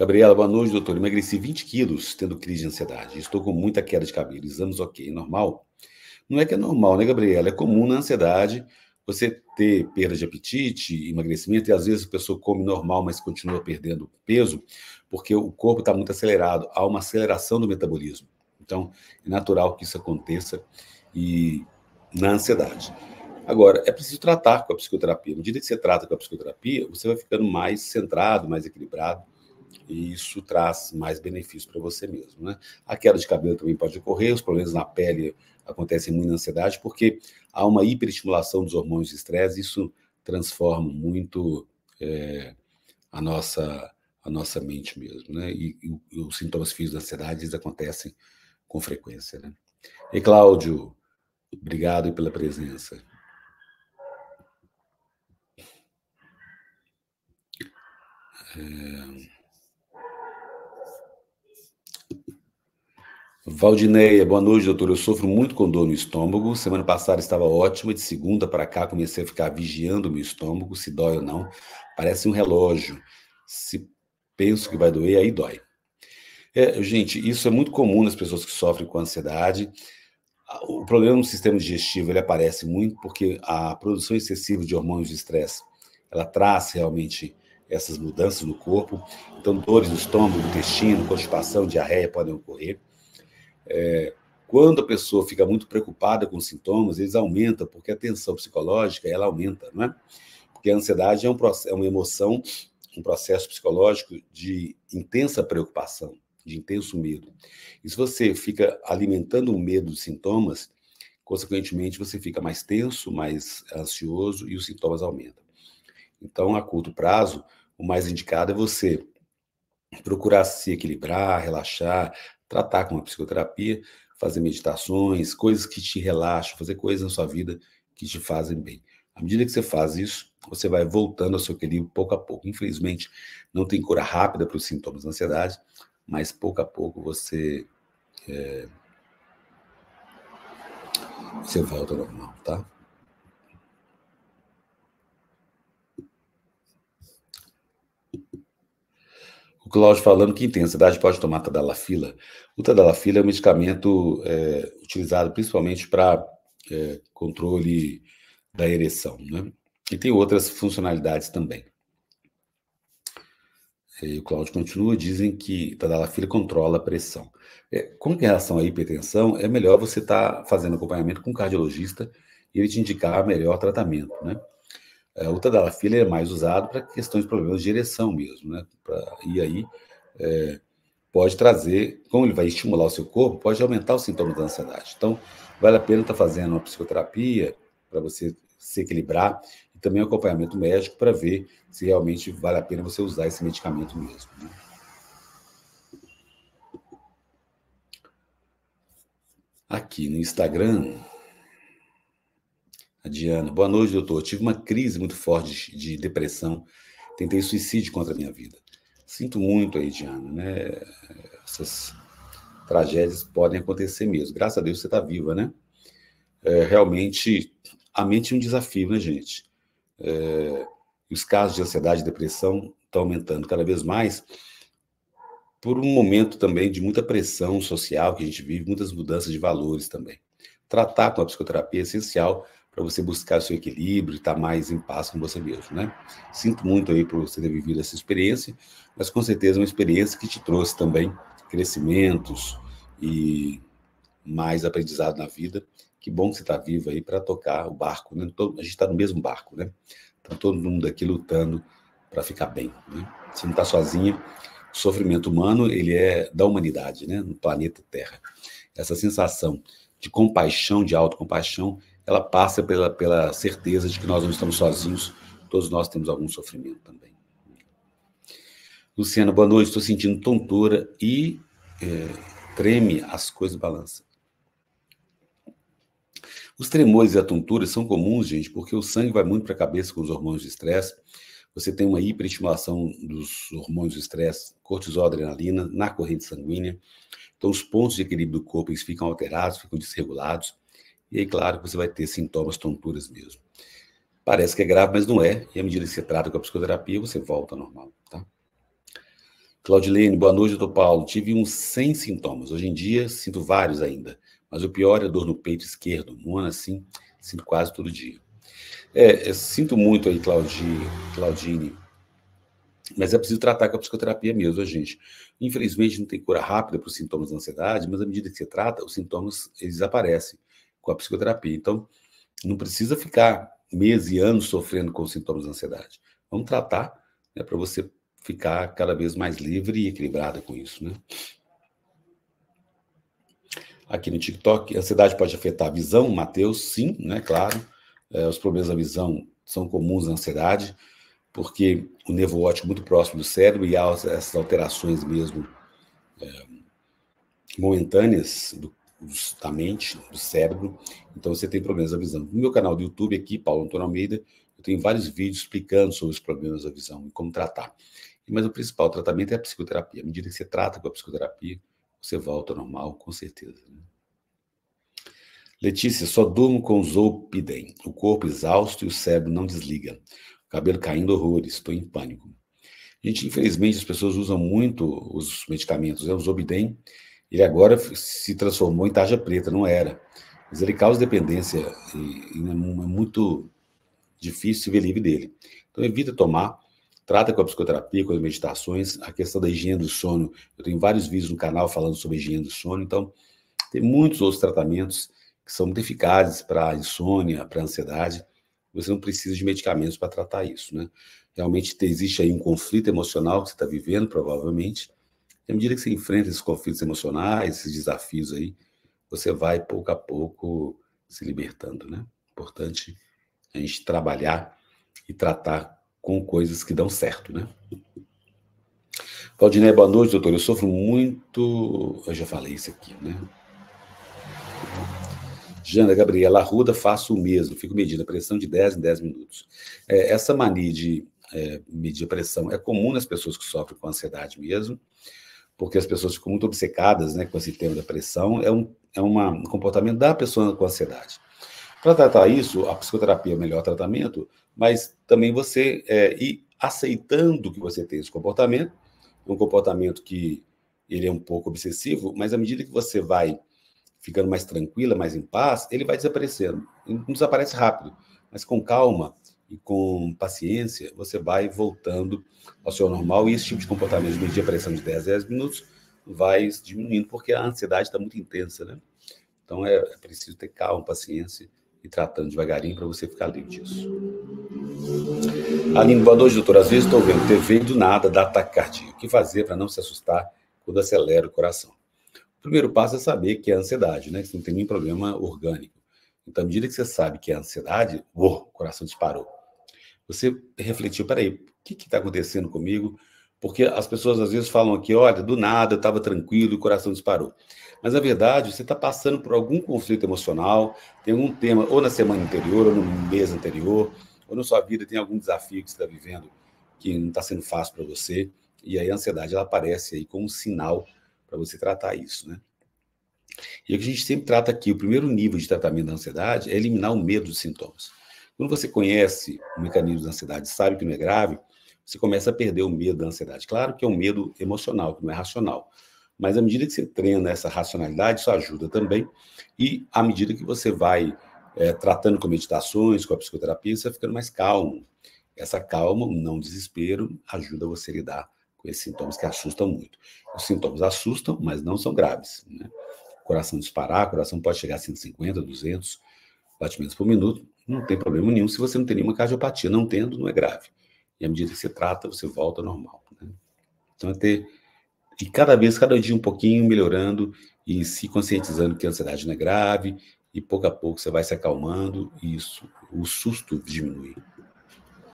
Gabriela, boa noite, doutor. Emagreci 20 quilos tendo crise de ansiedade. Estou com muita queda de cabelo. Exames ok, normal? Não é que é normal, né, Gabriela? É comum na ansiedade você ter perda de apetite, emagrecimento, e às vezes a pessoa come normal, mas continua perdendo peso, porque o corpo está muito acelerado, há uma aceleração do metabolismo. Então, é natural que isso aconteça e na ansiedade. Agora, é preciso tratar com a psicoterapia. no dia que você trata com a psicoterapia, você vai ficando mais centrado, mais equilibrado, e isso traz mais benefícios para você mesmo. Né? A queda de cabelo também pode ocorrer, os problemas na pele acontecem muito na ansiedade, porque há uma hiperestimulação dos hormônios de estresse, isso transforma muito é, a, nossa, a nossa mente mesmo. Né? E, e, e os sintomas físicos da ansiedade eles acontecem com frequência. Né? E Cláudio, obrigado pela presença. É... Valdineia, boa noite, doutor. Eu sofro muito com dor no estômago. Semana passada estava ótima, de segunda para cá comecei a ficar vigiando o meu estômago, se dói ou não. Parece um relógio. Se penso que vai doer, aí dói. É, gente, isso é muito comum nas pessoas que sofrem com ansiedade. O problema no sistema digestivo ele aparece muito porque a produção excessiva de hormônios de estresse ela traz realmente essas mudanças no corpo. Então, dores no estômago, intestino, constipação, diarreia podem ocorrer. É, quando a pessoa fica muito preocupada com os sintomas, eles aumentam, porque a tensão psicológica ela aumenta, não é? Porque a ansiedade é, um, é uma emoção, um processo psicológico de intensa preocupação, de intenso medo. E se você fica alimentando o medo dos sintomas, consequentemente você fica mais tenso, mais ansioso e os sintomas aumentam. Então, a curto prazo, o mais indicado é você procurar se equilibrar, relaxar, tratar com uma psicoterapia, fazer meditações, coisas que te relaxam, fazer coisas na sua vida que te fazem bem. À medida que você faz isso, você vai voltando ao seu equilíbrio pouco a pouco. Infelizmente, não tem cura rápida para os sintomas da ansiedade, mas pouco a pouco você. É, você volta ao normal, tá? o Cláudio falando que intensidade pode tomar tadalafila. O tadalafila é um medicamento é, utilizado principalmente para é, controle da ereção, né? E tem outras funcionalidades também. E o Cláudio continua, dizem que tadalafila controla a pressão. É, com relação à hipertensão, é melhor você estar tá fazendo acompanhamento com um cardiologista e ele te indicar melhor tratamento, né? o tadalafil é mais usado para questões de problemas de ereção mesmo, né? Pra, e aí é, pode trazer, como ele vai estimular o seu corpo, pode aumentar os sintomas da ansiedade. Então, vale a pena estar tá fazendo uma psicoterapia para você se equilibrar e também um acompanhamento médico para ver se realmente vale a pena você usar esse medicamento mesmo. Né? Aqui no Instagram, a Diana, boa noite, doutor. Tive uma crise muito forte de depressão. Tentei suicídio contra a minha vida. Sinto muito aí, Diana, né? Essas tragédias podem acontecer mesmo. Graças a Deus você está viva, né? É, realmente, a mente é um desafio, né, gente? É, os casos de ansiedade e depressão estão aumentando cada vez mais por um momento também de muita pressão social que a gente vive, muitas mudanças de valores também. Tratar com a psicoterapia é essencial para você buscar seu equilíbrio, estar tá mais em paz com você mesmo, né? Sinto muito aí por você ter vivido essa experiência, mas com certeza é uma experiência que te trouxe também crescimentos e mais aprendizado na vida. Que bom que você está vivo aí para tocar o barco, né? Todo, a gente está no mesmo barco, né? Tá todo mundo aqui lutando para ficar bem, né? Você não está sozinho. O sofrimento humano, ele é da humanidade, né? No planeta Terra. Essa sensação de compaixão, de autocompaixão, ela passa pela, pela certeza de que nós não estamos sozinhos, todos nós temos algum sofrimento também. Luciana, boa noite, estou sentindo tontura e é, treme as coisas balançam. Os tremores e a tontura são comuns, gente, porque o sangue vai muito para a cabeça com os hormônios de estresse. Você tem uma hiperestimulação dos hormônios de estresse, cortisol, adrenalina, na corrente sanguínea. Então, os pontos de equilíbrio do corpo eles ficam alterados, ficam desregulados. E aí, claro, você vai ter sintomas, tonturas mesmo. Parece que é grave, mas não é. E à medida que você trata com a psicoterapia, você volta ao normal, tá? Claudilene, boa noite, doutor Paulo. Tive uns 100 sintomas. Hoje em dia, sinto vários ainda. Mas o pior é a dor no peito esquerdo. Mona, assim, sinto quase todo dia. É, é sinto muito aí, Claudine, Claudine. Mas é preciso tratar com a psicoterapia mesmo, a né, gente. Infelizmente, não tem cura rápida para os sintomas da ansiedade, mas à medida que você trata, os sintomas, eles desaparecem com a psicoterapia. Então, não precisa ficar meses e anos sofrendo com sintomas de ansiedade. Vamos tratar né, para você ficar cada vez mais livre e equilibrada com isso, né? Aqui no TikTok, ansiedade pode afetar a visão, Matheus, sim, né, claro. É, os problemas da visão são comuns na ansiedade, porque o nervo óptico é muito próximo do cérebro e há essas alterações mesmo é, momentâneas do, da mente, do cérebro. Então, você tem problemas da visão. No meu canal do YouTube aqui, Paulo Antônio Almeida, eu tenho vários vídeos explicando sobre os problemas da visão e como tratar. Mas o principal tratamento é a psicoterapia. À medida que você trata com a psicoterapia, você volta ao normal, com certeza. Né? Letícia, só durmo com Zolpidem. O corpo exausto e o cérebro não desliga. O cabelo caindo horrores, estou em pânico. Gente, infelizmente as pessoas usam muito os medicamentos, É o Zolpidem, ele agora se transformou em tarja preta, não era. Mas ele causa dependência e, e é, é muito difícil se ver livre dele. Então, evita tomar, trata com a psicoterapia, com as meditações, a questão da higiene do sono. Eu tenho vários vídeos no canal falando sobre higiene do sono, então, tem muitos outros tratamentos que são muito eficazes para insônia, para ansiedade. Você não precisa de medicamentos para tratar isso, né? Realmente existe aí um conflito emocional que você está vivendo, provavelmente, à medida que você enfrenta esses conflitos emocionais, esses desafios aí, você vai pouco a pouco se libertando, né? Importante a gente trabalhar e tratar com coisas que dão certo, né? Valdinei, boa noite, doutor. Eu sofro muito. Eu já falei isso aqui, né? Jana Gabriela Arruda, faço o mesmo. Fico medindo a pressão de 10 em 10 minutos. É, essa mania de é, medir a pressão é comum nas pessoas que sofrem com ansiedade mesmo porque as pessoas ficam muito obcecadas né, com esse tema da pressão, é um, é uma, um comportamento da pessoa com ansiedade. Para tratar isso, a psicoterapia é o melhor tratamento, mas também você é, ir aceitando que você tem esse comportamento, um comportamento que ele é um pouco obsessivo, mas à medida que você vai ficando mais tranquila, mais em paz, ele vai desaparecendo. Ele não desaparece rápido, mas com calma, e com paciência, você vai voltando ao seu normal e esse tipo de comportamento de medir a pressão de 10 a 10 minutos vai diminuindo, porque a ansiedade está muito intensa, né? Então é, é, preciso ter calma, paciência e tratando devagarinho para você ficar livre disso. Aline, boa noite, doutor. Às vezes estou vendo TV e do nada dá cardíaco. O que fazer para não se assustar quando acelera o coração? O primeiro passo é saber que é ansiedade, né? Que não tem nenhum problema orgânico. Então, à medida que você sabe que é ansiedade, o coração disparou você refletiu, peraí, o que está acontecendo comigo? Porque as pessoas às vezes falam aqui, olha, do nada eu estava tranquilo e o coração disparou. Mas na verdade, você está passando por algum conflito emocional, tem algum tema, ou na semana anterior, ou no mês anterior, ou na sua vida tem algum desafio que você está vivendo que não está sendo fácil para você. E aí a ansiedade ela aparece aí como um sinal para você tratar isso, né? E o que a gente sempre trata aqui, o primeiro nível de tratamento da ansiedade é eliminar o medo dos sintomas. Quando você conhece o mecanismo da ansiedade, sabe que não é grave, você começa a perder o medo da ansiedade. Claro que é um medo emocional, que não é racional. Mas à medida que você treina essa racionalidade, isso ajuda também. E à medida que você vai é, tratando com meditações, com a psicoterapia, você vai ficando mais calmo. Essa calma, não desespero, ajuda você a lidar com esses sintomas que assustam muito. Os sintomas assustam, mas não são graves. Né? Coração disparar, coração pode chegar a 150, 200 batimentos por minuto, não tem problema nenhum se você não tem nenhuma cardiopatia. Não tendo, não é grave. E à medida que você trata, você volta ao normal. Né? Então, é ter. E cada vez, cada dia um pouquinho melhorando e se conscientizando que a ansiedade não é grave, e pouco a pouco você vai se acalmando e isso, o susto diminui.